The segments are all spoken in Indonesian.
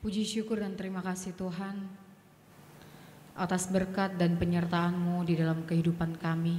Puji syukur dan terima kasih Tuhan atas berkat dan penyertaan-Mu di dalam kehidupan kami.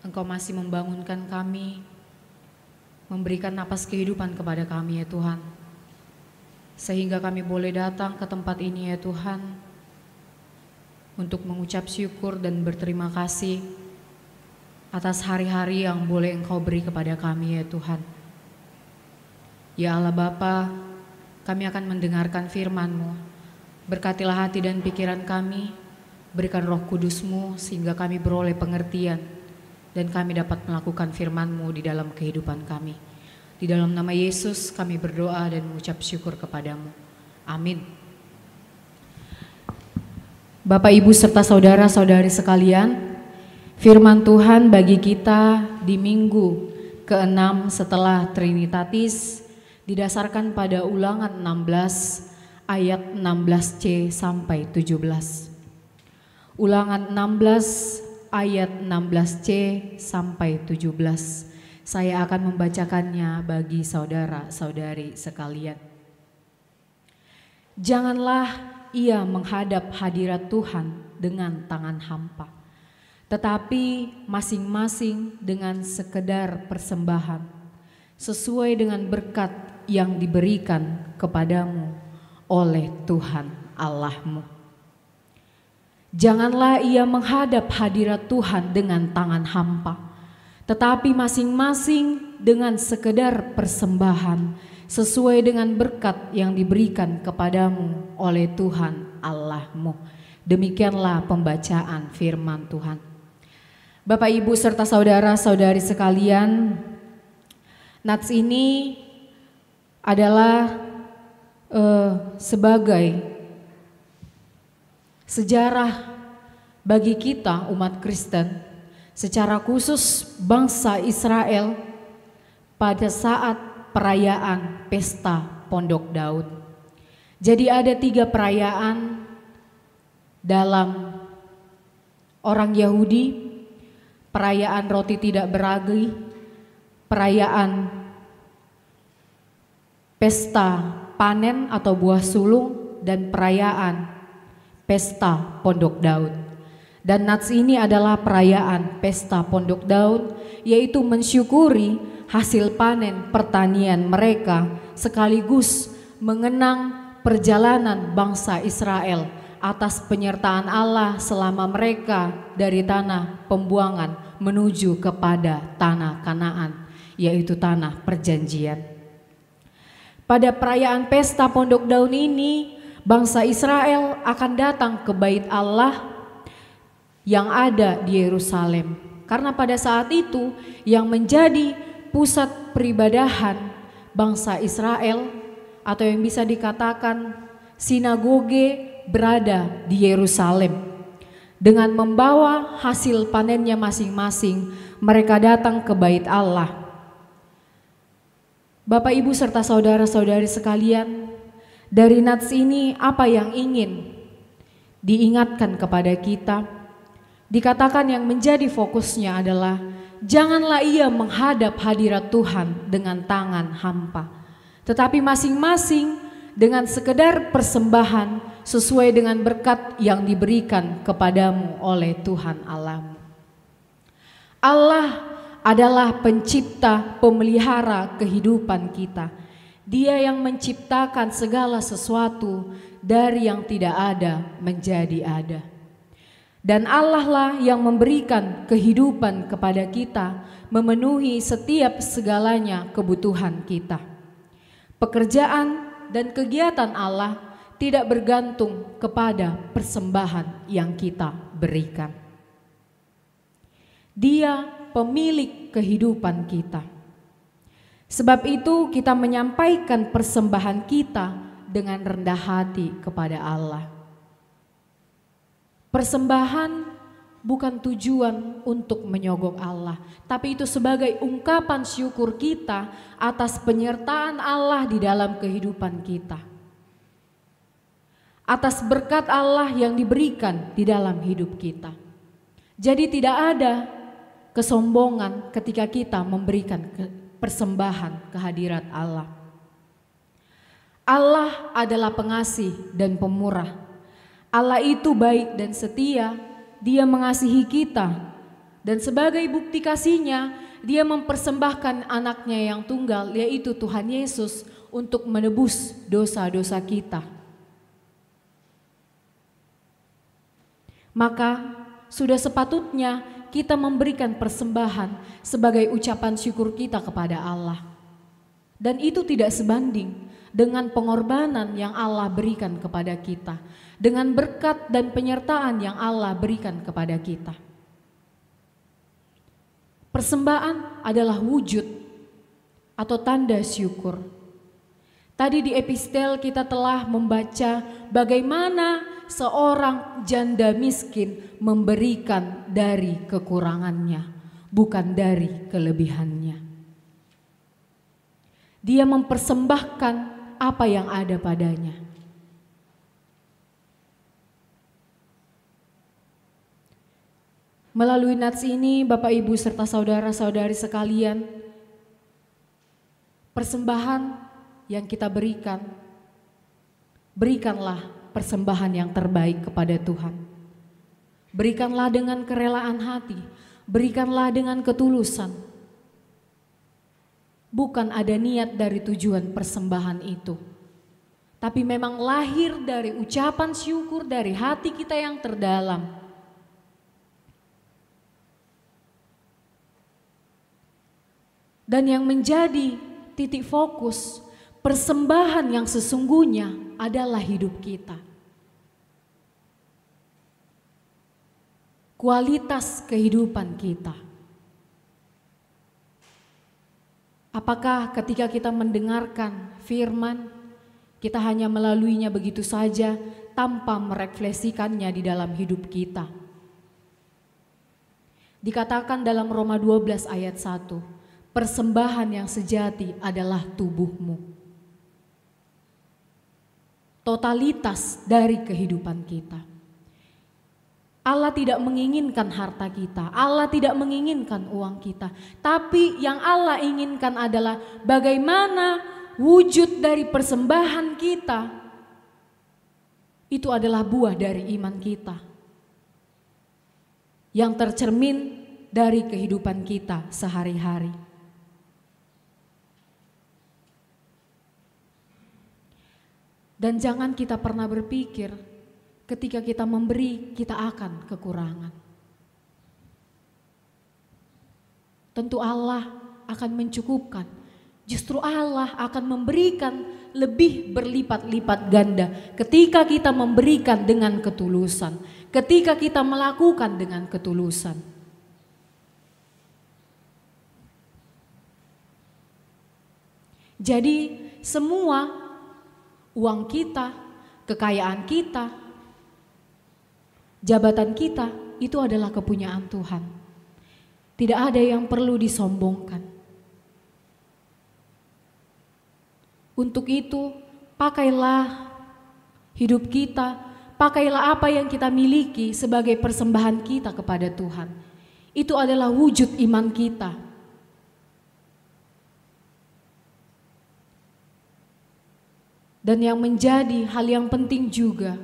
Engkau masih membangunkan kami, memberikan napas kehidupan kepada kami ya Tuhan. Sehingga kami boleh datang ke tempat ini ya Tuhan untuk mengucap syukur dan berterima kasih atas hari-hari yang boleh Engkau beri kepada kami ya Tuhan. Ya Allah Bapa, kami akan mendengarkan firman-Mu. Berkatilah hati dan pikiran kami, berikan roh kudus-Mu sehingga kami beroleh pengertian dan kami dapat melakukan firman-Mu di dalam kehidupan kami. Di dalam nama Yesus kami berdoa dan mengucap syukur kepadamu. Amin. Bapak, Ibu, serta saudara-saudari sekalian, firman Tuhan bagi kita di minggu ke-6 setelah Trinitatis didasarkan pada ulangan 16 ayat 16C sampai 17. Ulangan 16 ayat 16C sampai 17. Saya akan membacakannya bagi saudara-saudari sekalian. Janganlah ia menghadap hadirat Tuhan dengan tangan hampa, tetapi masing-masing dengan sekedar persembahan sesuai dengan berkat yang diberikan kepadamu oleh Tuhan Allahmu. Janganlah ia menghadap hadirat Tuhan dengan tangan hampa, tetapi masing-masing dengan sekedar persembahan sesuai dengan berkat yang diberikan kepadamu oleh Tuhan Allahmu. Demikianlah pembacaan firman Tuhan. Bapak, Ibu, serta saudara-saudari sekalian, Nats ini adalah uh, sebagai sejarah bagi kita umat Kristen, secara khusus bangsa Israel pada saat perayaan pesta Pondok Daud. Jadi ada tiga perayaan dalam orang Yahudi, perayaan roti tidak beragi, perayaan pesta panen atau buah sulung dan perayaan pesta pondok daun. Dan nats ini adalah perayaan pesta pondok daun yaitu mensyukuri hasil panen pertanian mereka sekaligus mengenang perjalanan bangsa Israel atas penyertaan Allah selama mereka dari tanah pembuangan menuju kepada tanah Kanaan, yaitu tanah perjanjian. Pada perayaan pesta Pondok Daun ini, bangsa Israel akan datang ke Bait Allah yang ada di Yerusalem. Karena pada saat itu yang menjadi pusat peribadahan bangsa Israel atau yang bisa dikatakan sinagoge berada di Yerusalem. Dengan membawa hasil panennya masing-masing, mereka datang ke bait Allah. Bapak Ibu serta saudara-saudari sekalian, dari nats ini apa yang ingin diingatkan kepada kita? Dikatakan yang menjadi fokusnya adalah janganlah ia menghadap hadirat Tuhan dengan tangan hampa. Tetapi masing-masing dengan sekedar persembahan sesuai dengan berkat yang diberikan kepadamu oleh Tuhan Allah Allah adalah pencipta pemelihara kehidupan kita. Dia yang menciptakan segala sesuatu dari yang tidak ada menjadi ada. Dan Allah lah yang memberikan kehidupan kepada kita, memenuhi setiap segalanya kebutuhan kita. Pekerjaan dan kegiatan Allah tidak bergantung kepada persembahan yang kita berikan. Dia pemilik kehidupan kita. Sebab itu kita menyampaikan persembahan kita dengan rendah hati kepada Allah. Persembahan bukan tujuan untuk menyogok Allah, tapi itu sebagai ungkapan syukur kita atas penyertaan Allah di dalam kehidupan kita, atas berkat Allah yang diberikan di dalam hidup kita. Jadi, tidak ada kesombongan ketika kita memberikan persembahan kehadirat Allah. Allah adalah pengasih dan pemurah. Allah itu baik dan setia, dia mengasihi kita. Dan sebagai bukti kasihnya, dia mempersembahkan anaknya yang tunggal, yaitu Tuhan Yesus, untuk menebus dosa-dosa kita. Maka sudah sepatutnya kita memberikan persembahan sebagai ucapan syukur kita kepada Allah. Dan itu tidak sebanding dengan pengorbanan yang Allah berikan kepada kita, dengan berkat dan penyertaan yang Allah berikan kepada kita. Persembahan adalah wujud atau tanda syukur Tadi di epistel kita telah membaca bagaimana seorang janda miskin memberikan dari kekurangannya, bukan dari kelebihannya. Dia mempersembahkan apa yang ada padanya. Melalui nats ini, Bapak Ibu serta saudara-saudari sekalian, persembahan yang kita berikan, berikanlah persembahan yang terbaik kepada Tuhan. Berikanlah dengan kerelaan hati, berikanlah dengan ketulusan. Bukan ada niat dari tujuan persembahan itu, tapi memang lahir dari ucapan syukur dari hati kita yang terdalam. Dan yang menjadi titik fokus Persembahan yang sesungguhnya adalah hidup kita. Kualitas kehidupan kita. Apakah ketika kita mendengarkan firman, kita hanya melaluinya begitu saja tanpa merefleksikannya di dalam hidup kita? Dikatakan dalam Roma 12 ayat 1, persembahan yang sejati adalah tubuhmu totalitas dari kehidupan kita. Allah tidak menginginkan harta kita, Allah tidak menginginkan uang kita, tapi yang Allah inginkan adalah bagaimana wujud dari persembahan kita. Itu adalah buah dari iman kita yang tercermin dari kehidupan kita sehari-hari. Dan jangan kita pernah berpikir ketika kita memberi kita akan kekurangan. Tentu Allah akan mencukupkan. Justru Allah akan memberikan lebih berlipat-lipat ganda ketika kita memberikan dengan ketulusan, ketika kita melakukan dengan ketulusan. Jadi, semua uang kita, kekayaan kita, jabatan kita itu adalah kepunyaan Tuhan. Tidak ada yang perlu disombongkan. Untuk itu, pakailah hidup kita, pakailah apa yang kita miliki sebagai persembahan kita kepada Tuhan. Itu adalah wujud iman kita Dan yang menjadi hal yang penting juga,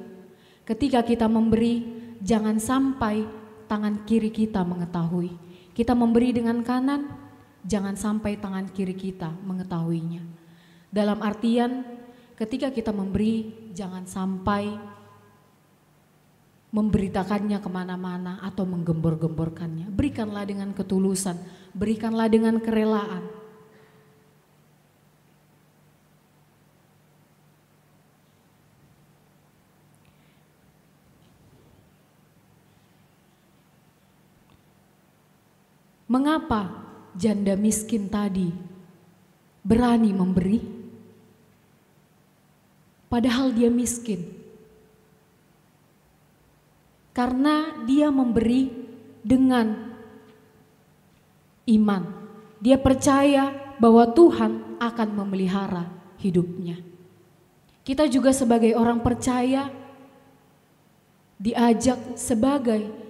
ketika kita memberi, jangan sampai tangan kiri kita mengetahui. Kita memberi dengan kanan, jangan sampai tangan kiri kita mengetahuinya. Dalam artian, ketika kita memberi, jangan sampai memberitakannya kemana-mana atau menggembor-gemborkannya. Berikanlah dengan ketulusan, berikanlah dengan kerelaan, Mengapa janda miskin tadi berani memberi? Padahal dia miskin. Karena dia memberi dengan iman. Dia percaya bahwa Tuhan akan memelihara hidupnya. Kita juga sebagai orang percaya diajak sebagai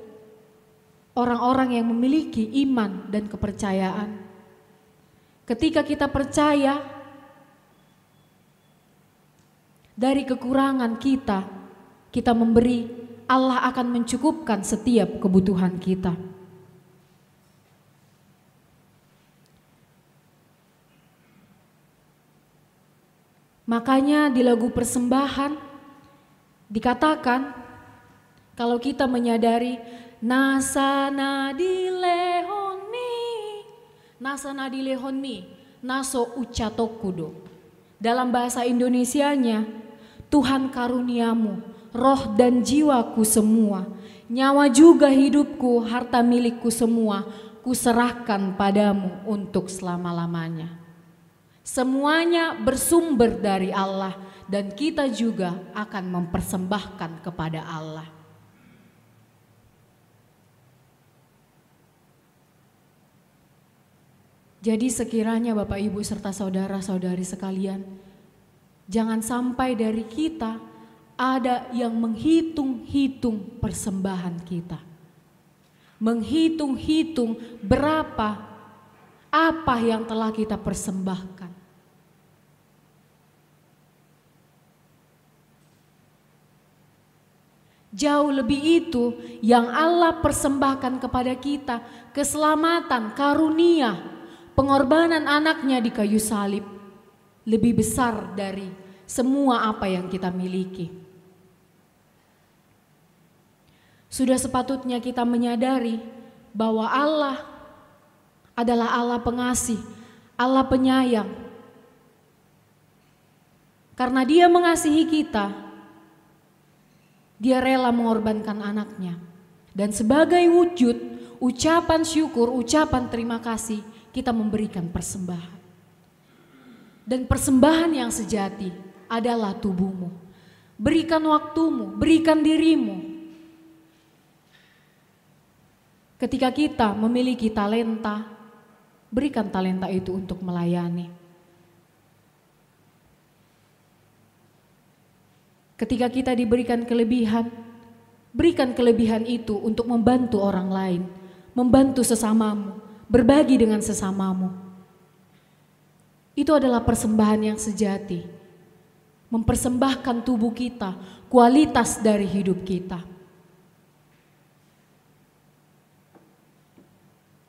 orang-orang yang memiliki iman dan kepercayaan. Ketika kita percaya dari kekurangan kita, kita memberi, Allah akan mencukupkan setiap kebutuhan kita. Makanya di lagu persembahan dikatakan kalau kita menyadari Nasana di lehoni. Nasana di lehoni. Naso ucato kudo. Dalam bahasa Indonesia-nya, Tuhan karuniamu, roh dan jiwaku semua, nyawa juga hidupku, harta milikku semua, kuserahkan padamu untuk selama-lamanya. Semuanya bersumber dari Allah dan kita juga akan mempersembahkan kepada Allah. Jadi sekiranya Bapak Ibu serta saudara-saudari sekalian, jangan sampai dari kita ada yang menghitung-hitung persembahan kita. Menghitung-hitung berapa apa yang telah kita persembahkan. Jauh lebih itu yang Allah persembahkan kepada kita, keselamatan, karunia, pengorbanan anaknya di kayu salib lebih besar dari semua apa yang kita miliki. Sudah sepatutnya kita menyadari bahwa Allah adalah Allah pengasih, Allah penyayang. Karena Dia mengasihi kita, Dia rela mengorbankan anaknya. Dan sebagai wujud ucapan syukur, ucapan terima kasih, kita memberikan persembahan. Dan persembahan yang sejati adalah tubuhmu. Berikan waktumu, berikan dirimu. Ketika kita memiliki talenta, berikan talenta itu untuk melayani. Ketika kita diberikan kelebihan, berikan kelebihan itu untuk membantu orang lain, membantu sesamamu, berbagi dengan sesamamu. Itu adalah persembahan yang sejati. Mempersembahkan tubuh kita, kualitas dari hidup kita.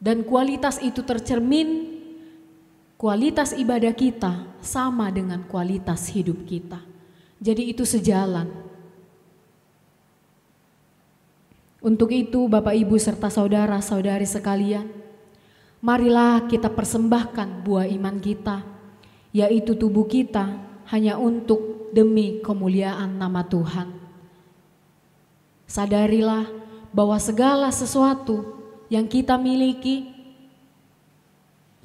Dan kualitas itu tercermin kualitas ibadah kita sama dengan kualitas hidup kita. Jadi itu sejalan. Untuk itu Bapak Ibu serta saudara-saudari sekalian, marilah kita persembahkan buah iman kita, yaitu tubuh kita hanya untuk demi kemuliaan nama Tuhan. Sadarilah bahwa segala sesuatu yang kita miliki,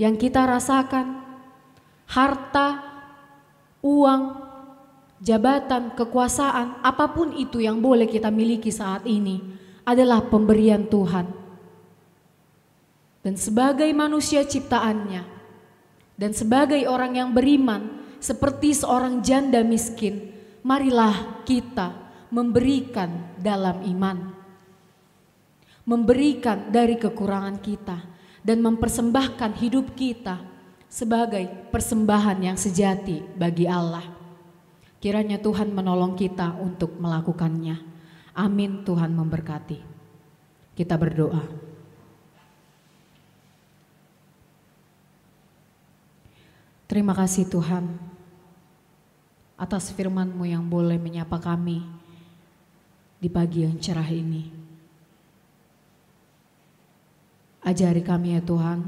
yang kita rasakan, harta, uang, jabatan, kekuasaan, apapun itu yang boleh kita miliki saat ini adalah pemberian Tuhan dan sebagai manusia ciptaannya dan sebagai orang yang beriman seperti seorang janda miskin, marilah kita memberikan dalam iman. Memberikan dari kekurangan kita dan mempersembahkan hidup kita sebagai persembahan yang sejati bagi Allah. Kiranya Tuhan menolong kita untuk melakukannya. Amin Tuhan memberkati. Kita berdoa. Terima kasih Tuhan atas firman-Mu yang boleh menyapa kami di pagi yang cerah ini. Ajari kami ya Tuhan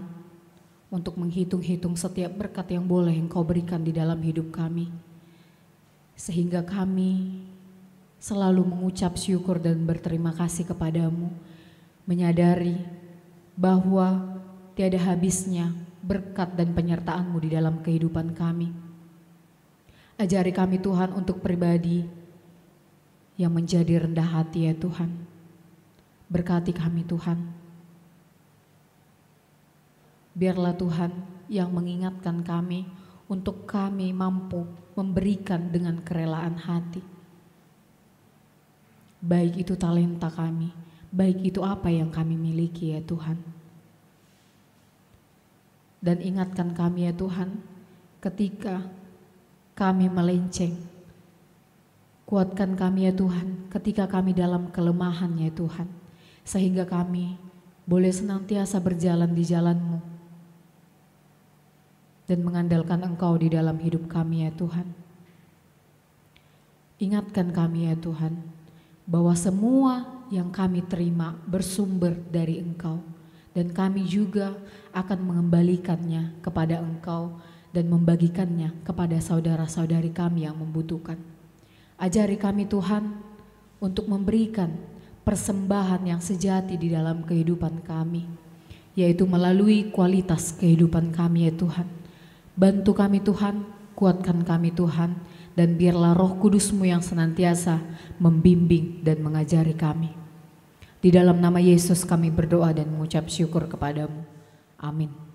untuk menghitung-hitung setiap berkat yang boleh Engkau berikan di dalam hidup kami. Sehingga kami selalu mengucap syukur dan berterima kasih kepadamu, menyadari bahwa tiada habisnya berkat dan penyertaan-Mu di dalam kehidupan kami. Ajari kami Tuhan untuk pribadi yang menjadi rendah hati ya Tuhan. Berkati kami Tuhan. Biarlah Tuhan yang mengingatkan kami untuk kami mampu memberikan dengan kerelaan hati. Baik itu talenta kami, baik itu apa yang kami miliki ya Tuhan. Dan ingatkan kami ya Tuhan, ketika kami melenceng. Kuatkan kami ya Tuhan, ketika kami dalam kelemahan ya Tuhan. Sehingga kami boleh senantiasa berjalan di jalan-Mu. Dan mengandalkan Engkau di dalam hidup kami ya Tuhan. Ingatkan kami ya Tuhan, bahwa semua yang kami terima bersumber dari Engkau dan kami juga akan mengembalikannya kepada engkau dan membagikannya kepada saudara-saudari kami yang membutuhkan. Ajari kami Tuhan untuk memberikan persembahan yang sejati di dalam kehidupan kami, yaitu melalui kualitas kehidupan kami ya Tuhan. Bantu kami Tuhan, kuatkan kami Tuhan, dan biarlah roh kudusmu yang senantiasa membimbing dan mengajari kami. Di dalam nama Yesus kami berdoa dan mengucap syukur kepadamu. Amin.